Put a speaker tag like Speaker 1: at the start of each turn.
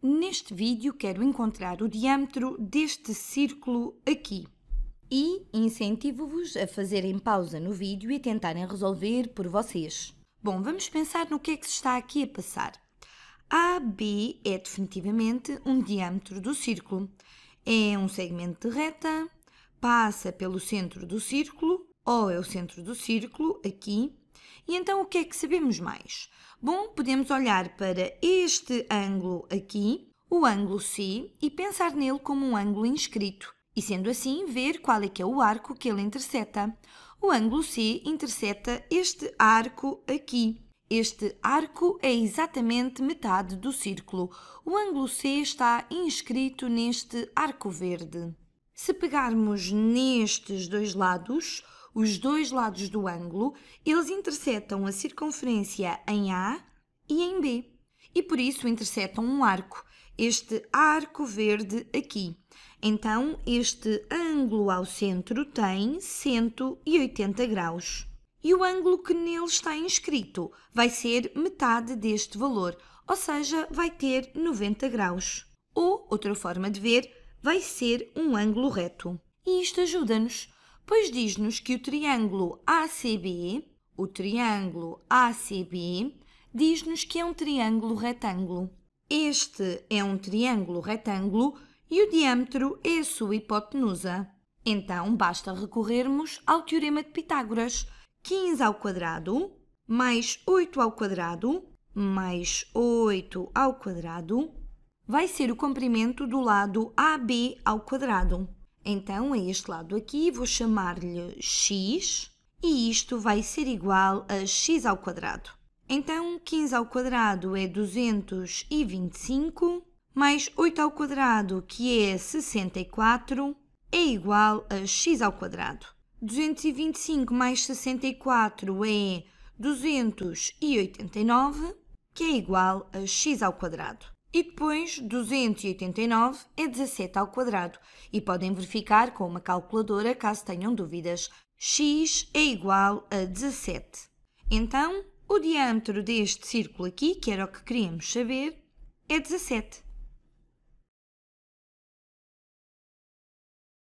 Speaker 1: Neste vídeo quero encontrar o diâmetro deste círculo aqui e incentivo-vos a fazerem pausa no vídeo e tentarem resolver por vocês. Bom, vamos pensar no que é que se está aqui a passar. AB é definitivamente um diâmetro do círculo. É um segmento de reta, passa pelo centro do círculo, O é o centro do círculo, aqui, e então o que é que sabemos mais? Bom, podemos olhar para este ângulo aqui, o ângulo C, e pensar nele como um ângulo inscrito, e sendo assim ver qual é que é o arco que ele intercepta. O ângulo C intercepta este arco aqui. Este arco é exatamente metade do círculo. O ângulo C está inscrito neste arco verde. Se pegarmos nestes dois lados, os dois lados do ângulo, eles interceptam a circunferência em A e em B. E por isso interceptam um arco, este arco verde aqui. Então, este ângulo ao centro tem 180 graus. E o ângulo que nele está inscrito vai ser metade deste valor, ou seja, vai ter 90 graus. Ou, outra forma de ver, vai ser um ângulo reto. E isto ajuda-nos pois diz-nos que o triângulo ACB, o triângulo ACB, diz-nos que é um triângulo retângulo. Este é um triângulo retângulo e o diâmetro é a sua hipotenusa. Então, basta recorrermos ao Teorema de Pitágoras. 15 ao quadrado mais 8 ao quadrado mais 8 ao quadrado vai ser o comprimento do lado AB ao quadrado. Então, a este lado aqui, vou chamar-lhe x e isto vai ser igual a x ao quadrado. Então, 15 ao quadrado é 225, mais 8 ao quadrado, que é 64, é igual a x ao quadrado. 225 mais 64 é 289, que é igual a x ao quadrado. E depois, 289 é 17 ao quadrado, e podem verificar com uma calculadora caso tenham dúvidas. x é igual a 17. Então, o diâmetro deste círculo aqui, que era o que queríamos saber, é 17.